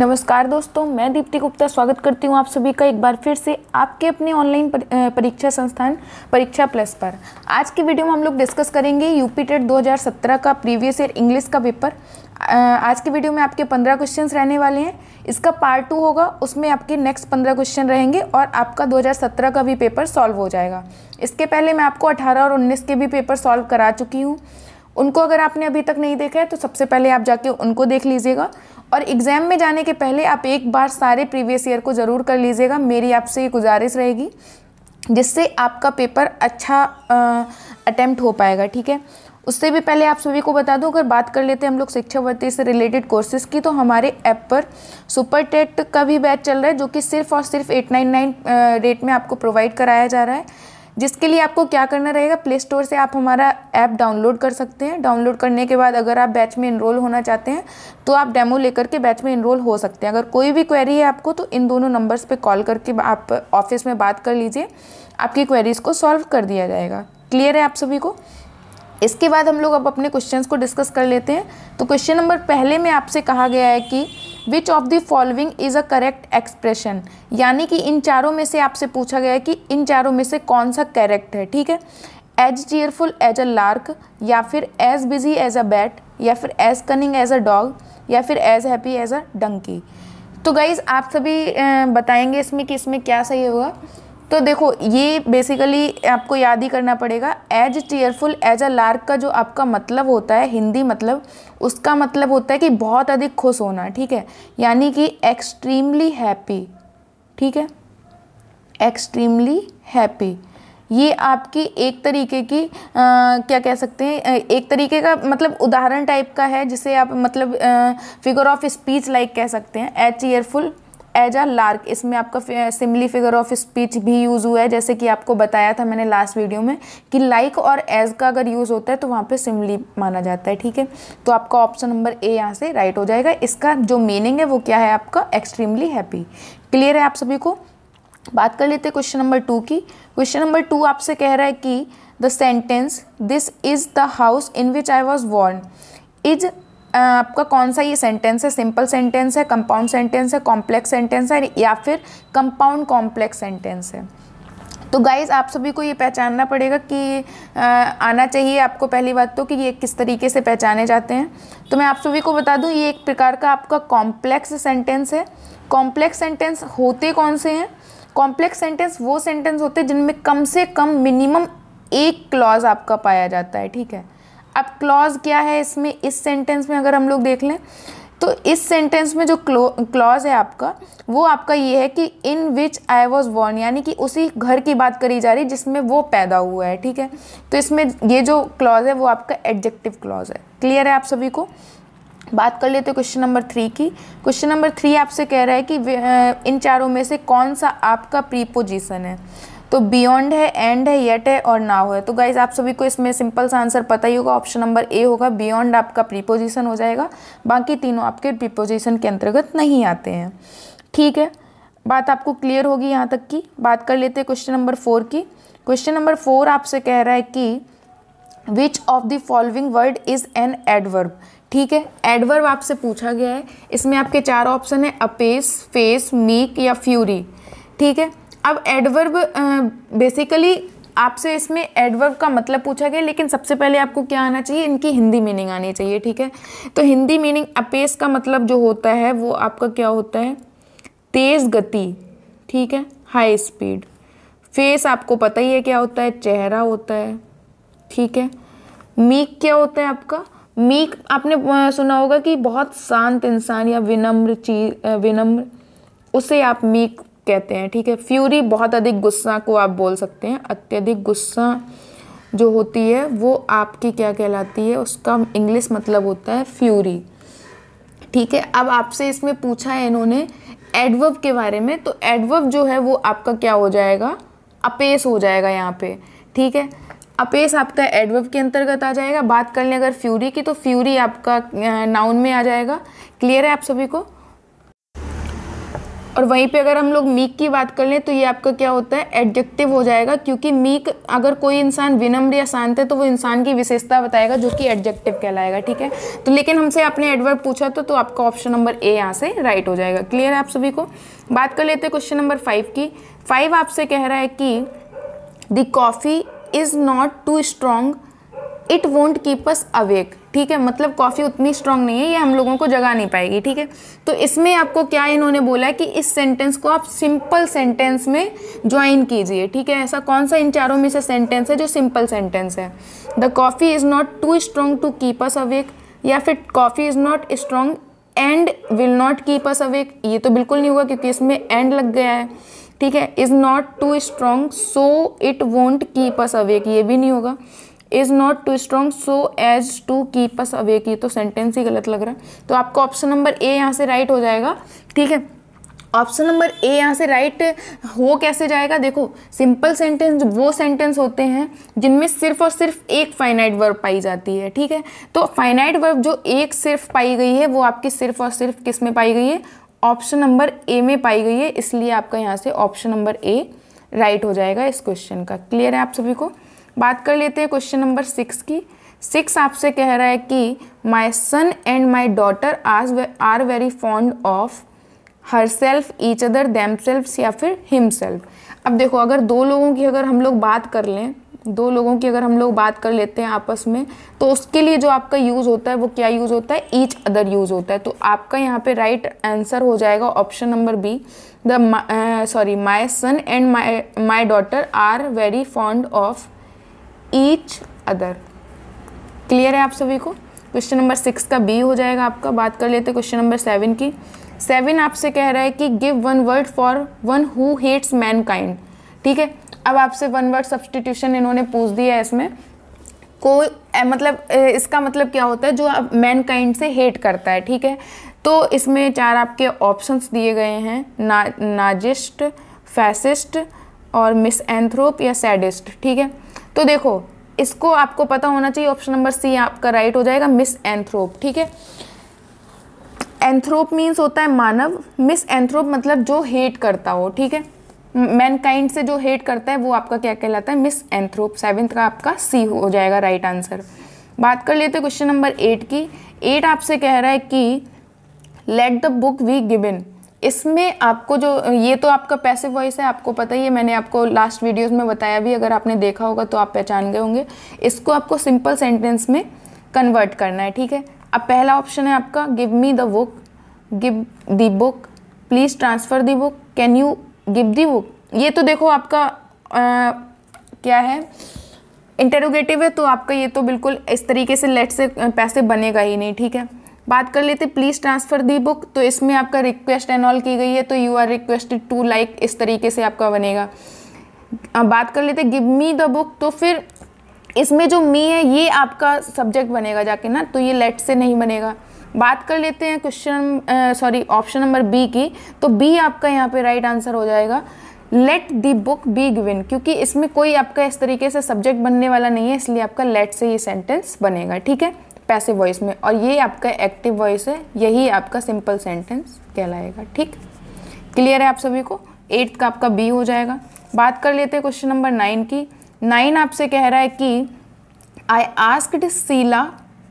नमस्कार दोस्तों मैं दीप्ति गुप्ता स्वागत करती हूँ आप सभी का एक बार फिर से आपके अपने ऑनलाइन परीक्षा संस्थान परीक्षा प्लस पर आज की वीडियो में हम लोग डिस्कस करेंगे यूपी टेट दो का प्रीवियस ईयर इंग्लिश का पेपर आज की वीडियो में आपके पंद्रह क्वेश्चन रहने वाले हैं इसका पार्ट टू होगा उसमें आपके नेक्स्ट पंद्रह क्वेश्चन रहेंगे और आपका 2017 का भी पेपर सॉल्व हो जाएगा इसके पहले मैं आपको 18 और 19 के भी पेपर सॉल्व करा चुकी हूँ उनको अगर आपने अभी तक नहीं देखा है तो सबसे पहले आप जाके उनको देख लीजिएगा और एग्ज़ाम में जाने के पहले आप एक बार सारे प्रीवियस ईयर को ज़रूर कर लीजिएगा मेरी आपसे ये गुजारिश रहेगी जिससे आपका पेपर अच्छा अटैम्प्ट हो पाएगा ठीक है उससे भी पहले आप सभी को बता दूं अगर बात कर लेते हैं हम लोग शिक्षावृत्ति से रिलेटेड कोर्सेज की तो हमारे ऐप पर सुपर टेट का भी बैच चल रहा है जो कि सिर्फ और सिर्फ एट नाइन नाइन रेट में आपको प्रोवाइड कराया जा रहा है जिसके लिए आपको क्या करना रहेगा प्ले स्टोर से आप हमारा ऐप डाउनलोड कर सकते हैं डाउनलोड करने के बाद अगर आप बैच में इनरोल होना चाहते हैं तो आप डेमो लेकर के बैच में इनरोल हो सकते हैं अगर कोई भी क्वेरी है आपको तो इन दोनों नंबर्स पर कॉल करके आप ऑफिस में बात कर लीजिए आपकी क्वेरीज़ को सॉल्व कर दिया जाएगा क्लियर है आप सभी को इसके बाद हम लोग अब अपने क्वेश्चंस को डिस्कस कर लेते हैं तो क्वेश्चन नंबर पहले में आपसे कहा गया है कि which of the following is a correct expression यानी कि इन चारों में से आपसे पूछा गया है कि इन चारों में से कौन सा करेक्ट है ठीक है as cheerful as a lark या फिर as busy as a bat या फिर as cunning as a dog या फिर as happy as a donkey तो गाइज़ आप सभी बताएंगे इसमें कि इसमें क्या सही होगा तो देखो ये बेसिकली आपको याद ही करना पड़ेगा as tearful as a lark का जो आपका मतलब होता है हिंदी मतलब उसका मतलब होता है कि बहुत अधिक खुश होना ठीक है यानी कि एक्सट्रीमली हैप्पी ठीक है एक्सट्रीमली हैप्पी ये आपकी एक तरीके की आ, क्या कह सकते हैं एक तरीके का मतलब उदाहरण टाइप का है जिसे आप मतलब फिगर ऑफ स्पीच लाइक कह सकते हैं as cheerful as a lark इसमें आपका सिमली फिगर ऑफ स्पीच भी यूज़ हुआ है जैसे कि आपको बताया था मैंने लास्ट वीडियो में कि लाइक और एज का अगर यूज़ होता है तो वहाँ पे सिमली माना जाता है ठीक है तो आपका ऑप्शन नंबर ए यहाँ से राइट हो जाएगा इसका जो मीनिंग है वो क्या है आपका एक्सट्रीमली हैप्पी क्लियर है आप सभी को बात कर लेते हैं क्वेश्चन नंबर टू की क्वेश्चन नंबर टू आपसे कह रहा है कि the sentence this is the house in which I was born is आपका कौन सा ये सेंटेंस है सिंपल सेंटेंस है कंपाउंड सेंटेंस है कॉम्प्लेक्स सेंटेंस है या फिर कंपाउंड कॉम्प्लेक्स सेंटेंस है तो गाइज़ आप सभी को ये पहचानना पड़ेगा कि आ, आना चाहिए आपको पहली बात तो कि ये किस तरीके से पहचाने जाते हैं तो मैं आप सभी को बता दूँ ये एक प्रकार का आपका कॉम्प्लेक्स सेंटेंस है कॉम्प्लेक्स सेंटेंस होते कौन से हैं कॉम्प्लेक्स सेंटेंस वो सेंटेंस होते हैं जिनमें कम से कम मिनिमम एक क्लॉज आपका पाया जाता है ठीक है अब क्लॉज क्या है इसमें इस सेंटेंस में अगर हम लोग देख लें तो इस सेंटेंस में जो क्लॉज है आपका वो आपका ये है कि इन विच आई वॉज बॉर्न यानी कि उसी घर की बात करी जा रही है जिसमें वो पैदा हुआ है ठीक है तो इसमें ये जो क्लॉज है वो आपका एडजेक्टिव क्लॉज है क्लियर है आप सभी को बात कर लेते हैं क्वेश्चन नंबर थ्री की क्वेश्चन नंबर थ्री आपसे कह रहा है कि इन चारों में से कौन सा आपका प्रीपोजिशन है तो बियॉन्ड है एंड है येट है और नाव है तो गाइज आप सभी को इसमें सिंपल सा आंसर पता ही होगा ऑप्शन नंबर ए होगा बियॉन्ड आपका प्रीपोजिशन हो जाएगा बाकी तीनों आपके प्रीपोजिशन के अंतर्गत नहीं आते हैं ठीक है बात आपको क्लियर होगी यहाँ तक की बात कर लेते हैं क्वेश्चन नंबर फोर की क्वेश्चन नंबर फोर आपसे कह रहा है कि which of the following word is an adverb ठीक है एडवर्ब आपसे पूछा गया है इसमें आपके चार ऑप्शन है अपेस फेस मीक या फ्यूरी ठीक है अब एडवर्ब बेसिकली आपसे इसमें एडवर्ब का मतलब पूछा गया लेकिन सबसे पहले आपको क्या आना चाहिए इनकी हिंदी मीनिंग आनी चाहिए ठीक है तो हिंदी मीनिंग अपेस का मतलब जो होता है वो आपका क्या होता है तेज़ गति ठीक है हाई स्पीड फेस आपको पता ही है क्या होता है चेहरा होता है ठीक है मीक क्या होता है आपका मीक आपने सुना होगा कि बहुत शांत इंसान या विनम्र चीज विनम्र उसे आप मीक कहते हैं ठीक है फ्यूरी बहुत अधिक गुस्सा को आप बोल सकते हैं अत्यधिक गुस्सा जो होती है वो आपकी क्या कहलाती है उसका इंग्लिश मतलब होता है फ्यूरी ठीक है अब आपसे इसमें पूछा है इन्होंने एडवर्ब के बारे में तो एडवर्ब जो है वो आपका क्या हो जाएगा अपेस हो जाएगा यहाँ पे ठीक है अपेस आपका एडवर्ब के अंतर्गत आ जाएगा बात कर लें अगर फ्यूरी की तो फ्यूरी आपका नाउन में आ जाएगा क्लियर है आप सभी को और वहीं पे अगर हम लोग मीक की बात कर लें तो ये आपका क्या होता है एडजेक्टिव हो जाएगा क्योंकि मीक अगर कोई इंसान विनम्र या शांत है तो वो इंसान की विशेषता बताएगा जो कि एडजेक्टिव कहलाएगा ठीक है तो लेकिन हमसे आपने एडवर्ब पूछा तो, तो आपका ऑप्शन नंबर ए यहाँ से राइट हो जाएगा क्लियर है आप सभी को बात कर लेते हैं क्वेश्चन नंबर फाइव की फाइव आपसे कह रहा है कि the coffee is not too strong it won't keep us awake ठीक है मतलब कॉफ़ी उतनी स्ट्रांग नहीं है ये हम लोगों को जगा नहीं पाएगी ठीक है तो इसमें आपको क्या इन्होंने बोला है कि इस सेंटेंस को आप सिंपल सेंटेंस में ज्वाइन कीजिए ठीक है ऐसा कौन सा इन चारों में से सेंटेंस है जो सिंपल सेंटेंस है the coffee is not too strong to keep us awake या फिर coffee is not strong and will not keep us awake ये तो बिल्कुल नहीं हुआ क्योंकि इसमें एंड लग गया है ठीक है is not too strong so it won't keep us awake ये भी नहीं होगा is not too strong so as to keep us awake ये तो सेंटेंस ही गलत लग रहा है तो आपको ऑप्शन नंबर ए यहाँ से राइट हो जाएगा ठीक है ऑप्शन नंबर ए यहाँ से राइट हो कैसे जाएगा देखो सिंपल सेंटेंस वो सेंटेंस होते हैं जिनमें सिर्फ और सिर्फ एक फाइनाइट वर्ब पाई जाती है ठीक है तो फाइनाइट वर्ब जो एक सिर्फ पाई गई है वो आपकी सिर्फ और सिर्फ किस में पाई गई है ऑप्शन नंबर ए में पाई गई है इसलिए आपका यहाँ से ऑप्शन नंबर ए राइट हो जाएगा इस क्वेश्चन का क्लियर है आप सभी को बात कर लेते हैं क्वेश्चन नंबर सिक्स की सिक्स आपसे कह रहा है कि my son and my daughter आज are very fond of herself each other them या फिर हिम सेल्फ अब देखो अगर दो लोगों की अगर हम लोग बात कर लें दो लोगों की अगर हम लोग बात कर लेते हैं आपस में तो उसके लिए जो आपका यूज़ होता है वो क्या यूज़ होता है ईच अदर यूज़ होता है तो आपका यहाँ पे राइट right आंसर हो जाएगा option number B the sorry my son and my my daughter are very fond of each other clear है आप सभी को क्वेश्चन नंबर सिक्स का बी हो जाएगा आपका बात कर लेते क्वेश्चन नंबर सेवन की सेवन आपसे कह रहा है कि give one word for one who hates mankind ठीक है अब आपसे वन वर्ड सब्सटीट्यूशन इन्होंने पूछ दिया है इसमें कोई मतलब इसका मतलब क्या होता है जो अब मैनकाइंड से हेट करता है ठीक है तो इसमें चार आपके ऑप्शंस दिए गए हैं ना नाजिस्ट फैसिस्ट और मिस एंथ्रोप या सैडिस्ट ठीक है तो देखो इसको आपको पता होना चाहिए ऑप्शन नंबर सी आपका राइट हो जाएगा मिस एंथ्रोप ठीक है एंथ्रोप मीन्स होता है मानव मिस एंथ्रोप मतलब जो हेट करता हो ठीक है मैनकाइंड से जो हेट करता है वो आपका क्या कहलाता है मिस एंथ्रोप सेवेंथ का आपका सी हो जाएगा राइट आंसर बात कर लेते क्वेश्चन नंबर एट की एट आपसे कह रहा है कि let the book be given इसमें आपको जो ये तो आपका पैसिव वॉइस है आपको पता ही है मैंने आपको लास्ट वीडियोस में बताया भी अगर आपने देखा होगा तो आप पहचान गए होंगे इसको आपको सिंपल सेंटेंस में कन्वर्ट करना है ठीक है अब पहला ऑप्शन है आपका give me the book give the book please transfer the book can you give the book ये तो देखो आपका आ, क्या है इंटरोगेटिव है तो आपका ये तो बिल्कुल इस तरीके से लेट से पैसे बनेगा ही नहीं ठीक है बात कर लेते प्लीज़ ट्रांसफ़र दी बुक तो इसमें आपका रिक्वेस्ट एंड ऑल की गई है तो you are requested to like इस तरीके से आपका बनेगा अब बात कर लेते गिव मी द बुक तो फिर इसमें जो मी है ये आपका सब्जेक्ट बनेगा जाके ना तो ये लेट से नहीं बनेगा बात कर लेते हैं question sorry option number B की तो बी आपका यहाँ पे राइट right आंसर हो जाएगा let the book be given क्योंकि इसमें कोई आपका इस तरीके से सब्जेक्ट बनने वाला नहीं है इसलिए आपका लेट से ये सेंटेंस बनेगा ठीक है पैसिव वॉइस में और ये आपका एक्टिव वॉइस है यही आपका सिंपल सेंटेंस कहलाएगा ठीक क्लियर है आप सभी को एट्थ का आपका बी हो जाएगा बात कर लेते हैं क्वेश्चन नंबर नाइन की नाइन आपसे कह रहा है कि I asked Sheela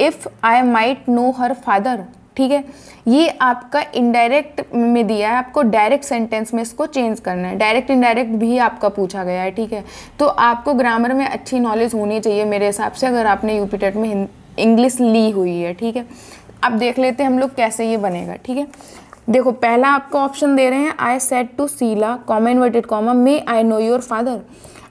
if I might know her father ठीक है ये आपका इनडायरेक्ट में दिया है आपको डायरेक्ट सेंटेंस में इसको चेंज करना है डायरेक्ट इनडायरेक्ट भी आपका पूछा गया है ठीक है तो आपको ग्रामर में अच्छी नॉलेज होनी चाहिए मेरे हिसाब से अगर आपने यूपी टेट e में इंग्लिश ली हुई है ठीक है अब देख लेते हैं हम लोग कैसे ये बनेगा ठीक है देखो पहला आपको ऑप्शन दे रहे हैं I said to Sheela comma inverted comma may I know your father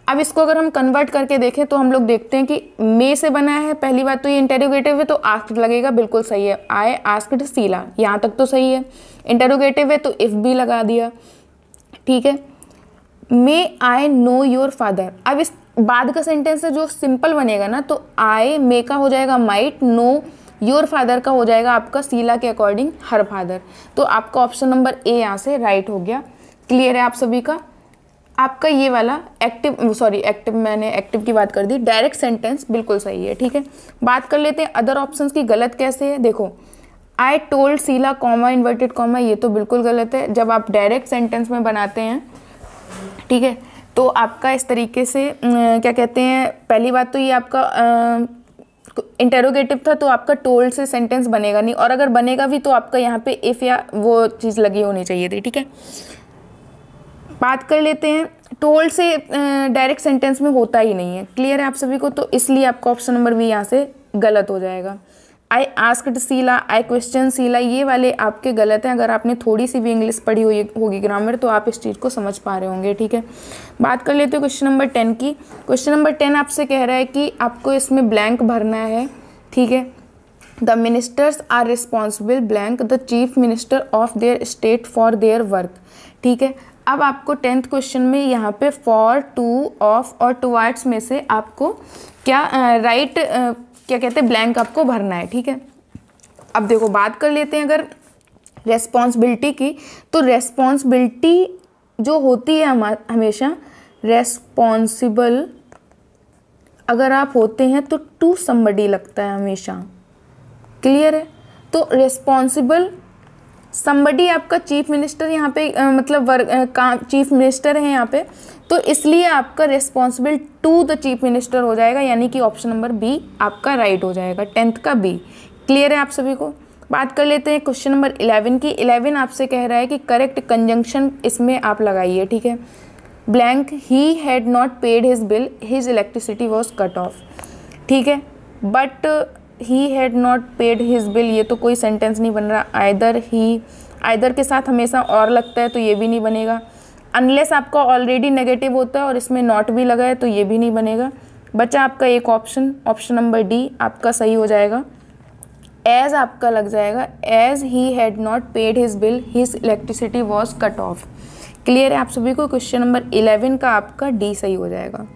अब इसको अगर हम कन्वर्ट करके देखें तो हम लोग देखते हैं कि मे से बना है पहली बात तो ये इंटेरोगेटिव है तो आस्क लगेगा बिल्कुल सही है आई आस्कड सीला यहाँ तक तो सही है इंटेरोगेटिव है तो इफ़ भी लगा दिया ठीक है may I know your father अब इस बाद का सेंटेंस है जो सिंपल बनेगा ना तो आई मे का हो जाएगा माइट नो योर फादर का हो जाएगा आपका सीला के अकॉर्डिंग हर फादर तो आपका ऑप्शन नंबर ए यहाँ से राइट हो गया क्लियर है आप सभी का आपका ये वाला एक्टिव सॉरी एक्टिव मैंने एक्टिव की बात कर दी डायरेक्ट सेंटेंस बिल्कुल सही है ठीक है बात कर लेते हैं अदर ऑप्शंस की गलत कैसे है देखो I told Sheela comma inverted comma ये तो बिल्कुल गलत है जब आप डायरेक्ट सेंटेंस में बनाते हैं ठीक है तो आपका इस तरीके से क्या कहते हैं पहली बात तो ये आपका इंटेरोगेटिव था तो आपका टोल से सेंटेंस बनेगा नहीं और अगर बनेगा भी तो आपका यहाँ पे इफ़ या वो चीज़ लगी होनी चाहिए थी ठीक है बात कर लेते हैं टोल से डायरेक्ट सेंटेंस में होता ही नहीं है क्लियर है आप सभी को तो इसलिए आपका ऑप्शन नंबर बी यहाँ से गलत हो जाएगा आई आस्कड सीला आई क्वेश्चन सीला ये वाले आपके गलत हैं अगर आपने थोड़ी सी भी इंग्लिश पढ़ी हुई होगी ग्रामर तो आप इस चीज़ को समझ पा रहे होंगे ठीक है बात कर लेते हो क्वेश्चन नंबर टेन की क्वेश्चन नंबर टेन आपसे कह रहा है कि आपको इसमें ब्लैंक भरना है ठीक है the ministers are responsible blank the chief minister of their state for their work ठीक है अब आपको टेंथ क्वेश्चन में यहाँ पे फॉर टू ऑफ और टू में से आपको क्या राइट uh, right, uh, क्या कहते हैं ब्लैंक आपको भरना है ठीक है अब देखो बात कर लेते हैं अगर रेस्पॉन्सिबिलिटी की तो रेस्पॉन्सिबिलिटी जो होती है हम हमेशा रेस्पॉन्सिबल अगर आप होते हैं तो टू समबडी लगता है हमेशा क्लियर है तो रेस्पॉन्सिबल समबडी आपका चीफ मिनिस्टर यहाँ पे आ, मतलब वर्ग काम चीफ मिनिस्टर है यहाँ पे तो इसलिए आपका responsible to the chief minister हो जाएगा यानी कि ऑप्शन नंबर बी आपका राइट हो जाएगा टेंथ का बी क्लियर है आप सभी को बात कर लेते हैं क्वेश्चन नंबर इलेवन की इलेवन आपसे कह रहा है कि करेक्ट कंजंक्शन इसमें आप लगाइए ठीक है blank he had not paid his bill his electricity was cut off ठीक है but he had not paid his bill ये तो कोई सेंटेंस नहीं बन रहा आयदर ही आयदर के साथ हमेशा और लगता है तो ये भी नहीं बनेगा अनलेस आपका ऑलरेडी नेगेटिव होता है और इसमें नॉट भी लगा है तो ये भी नहीं बनेगा बचा आपका एक ऑप्शन ऑप्शन नंबर डी आपका सही हो जाएगा एज आपका लग जाएगा as he had not paid his bill his electricity was cut off clear है आप सभी को क्वेश्चन नंबर इलेवन का आपका डी सही हो जाएगा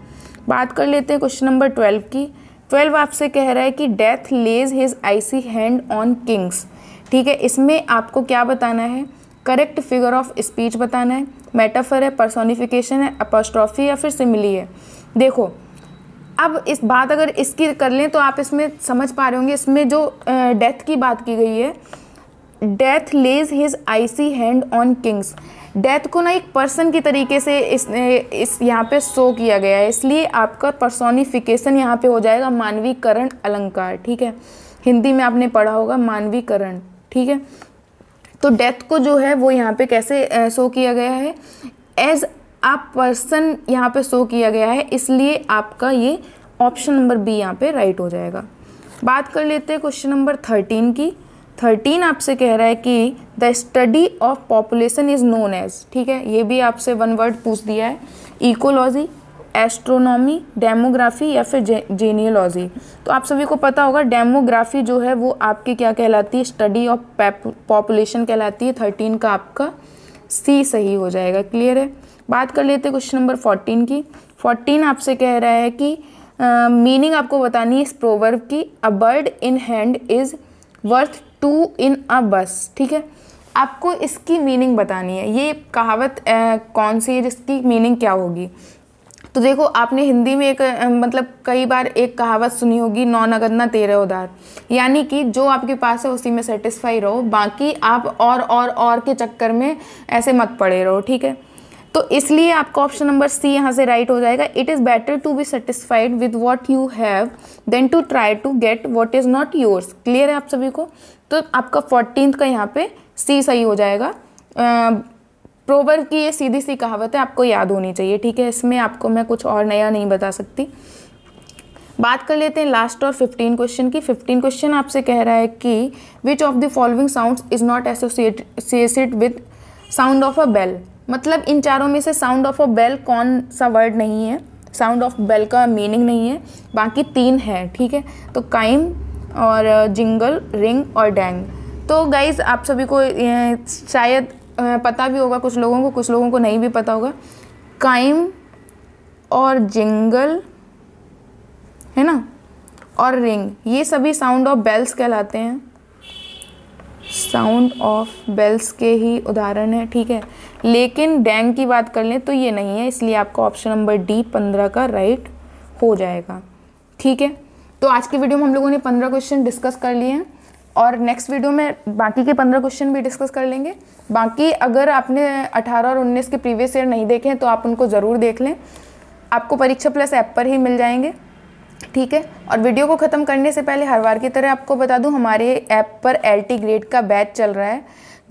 बात कर लेते हैं क्वेश्चन नंबर ट्वेल्व की ट्वेल्व आपसे कह रहा है कि death lays his icy hand on kings ठीक है इसमें आपको क्या बताना है करेक्ट फिगर ऑफ स्पीच बताना है मेटाफर है पर्सोनिफिकेशन है अपोस्ट्रॉफी या फिर सिमिली है देखो अब इस बात अगर इसकी कर लें तो आप इसमें समझ पा रहे होंगे इसमें जो डेथ की बात की गई है death lays his icy hand on kings death को ना एक पर्सन की तरीके से इस इस यहाँ पे शो किया गया है इसलिए आपका पर्सोनिफिकेशन यहाँ पे हो जाएगा मानवीकरण अलंकार ठीक है हिंदी में आपने पढ़ा होगा मानवीकरण ठीक है तो डेथ को जो है वो यहाँ पे कैसे शो किया गया है एज आ पर्सन यहाँ पे शो किया गया है इसलिए आपका ये ऑप्शन नंबर बी यहाँ पे राइट हो जाएगा बात कर लेते हैं क्वेश्चन नंबर थर्टीन की थर्टीन आपसे कह रहा है कि the study of population is known as ठीक है ये भी आपसे वन वर्ड पूछ दिया है इकोलॉजी एस्ट्रोनॉमी डेमोग्राफी या फिर जे जेनियोलॉजी तो आप सभी को पता होगा डेमोग्राफी जो है वो आपकी क्या कहलाती है स्टडी ऑफ पॉपुलेशन कहलाती है थर्टीन का आपका सी सही हो जाएगा क्लियर है बात कर लेते हैं क्वेश्चन नंबर फोर्टीन की फोर्टीन आपसे कह रहा है कि मीनिंग uh, आपको बतानी है इस प्रोवर्ब की a bird in hand is worth two in a bush ठीक है आपको इसकी मीनिंग बतानी है ये कहावत uh, कौन सी है जिसकी मीनिंग क्या होगी तो देखो आपने हिंदी में एक मतलब कई बार एक कहावत सुनी होगी नौ नगद ना तेरह उधार यानी कि जो आपके पास है उसी में सेटिस्फाई रहो बाकी आप और और और के चक्कर में ऐसे मत पड़े रहो ठीक है तो इसलिए आपका ऑप्शन नंबर सी यहाँ से राइट हो जाएगा it is better to be satisfied with what you have then to try to get what is not yours clear है आप सभी को तो आपका फोर्टीन का यहाँ पे सी सही हो जाएगा प्रोवर्ब की ये सीधी सी कहावत है आपको याद होनी चाहिए ठीक है इसमें आपको मैं कुछ और नया नहीं बता सकती बात कर लेते हैं लास्ट और फिफ्टीन क्वेश्चन की फिफ्टीन क्वेश्चन आपसे कह रहा है कि which of the following sounds is not associated with sound of a bell मतलब इन चारों में से साउंड ऑफ अ बेल कौन सा वर्ड नहीं है साउंड ऑफ बेल का मीनिंग नहीं है बाकी तीन है ठीक है तो काइम और जिंगल रिंग और डैंग तो गाइज़ आप सभी को शायद पता भी होगा कुछ लोगों को कुछ लोगों को नहीं भी पता होगा काइम और जिंगल है ना और रिंग ये सभी साउंड ऑफ बेल्स कहलाते हैं साउंड ऑफ बेल्स के ही उदाहरण है ठीक है लेकिन डैंग की बात कर लें तो ये नहीं है इसलिए आपका ऑप्शन नंबर डी पंद्रह का राइट हो जाएगा ठीक है तो आज की वीडियो में हम लोगों ने पंद्रह क्वेश्चन डिस्कस कर लिए हैं और नेक्स्ट वीडियो में बाकी के पंद्रह क्वेश्चन भी डिस्कस कर लेंगे बाकी अगर आपने अठारह और उन्नीस के प्रीवियस ईयर नहीं देखे हैं तो आप उनको ज़रूर देख लें आपको परीक्षा प्लस ऐप पर ही मिल जाएंगे ठीक है और वीडियो को ख़त्म करने से पहले हर बार की तरह आपको बता दूं हमारे ऐप पर एल ग्रेड का बैच चल रहा है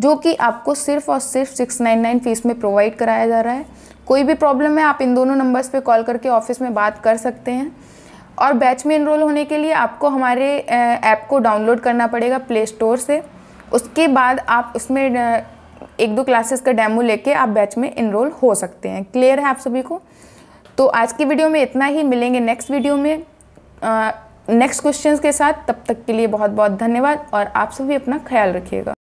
जो कि आपको सिर्फ और सिर्फ सिक्स नाइन नाइन फीस में प्रोवाइड कराया जा रहा है कोई भी प्रॉब्लम है आप इन दोनों नंबर्स पे कॉल करके ऑफिस में बात कर सकते हैं और बैच में इनरोल होने के लिए आपको हमारे ऐप को डाउनलोड करना पड़ेगा प्ले स्टोर से उसके बाद आप उसमें एक दो क्लासेस का डेमो लेके आप बैच में इनरोल हो सकते हैं क्लियर है आप सभी को तो आज की वीडियो में इतना ही मिलेंगे नेक्स्ट वीडियो में नेक्स्ट क्वेश्चंस के साथ तब तक के लिए बहुत बहुत धन्यवाद और आप सभी अपना ख्याल रखिएगा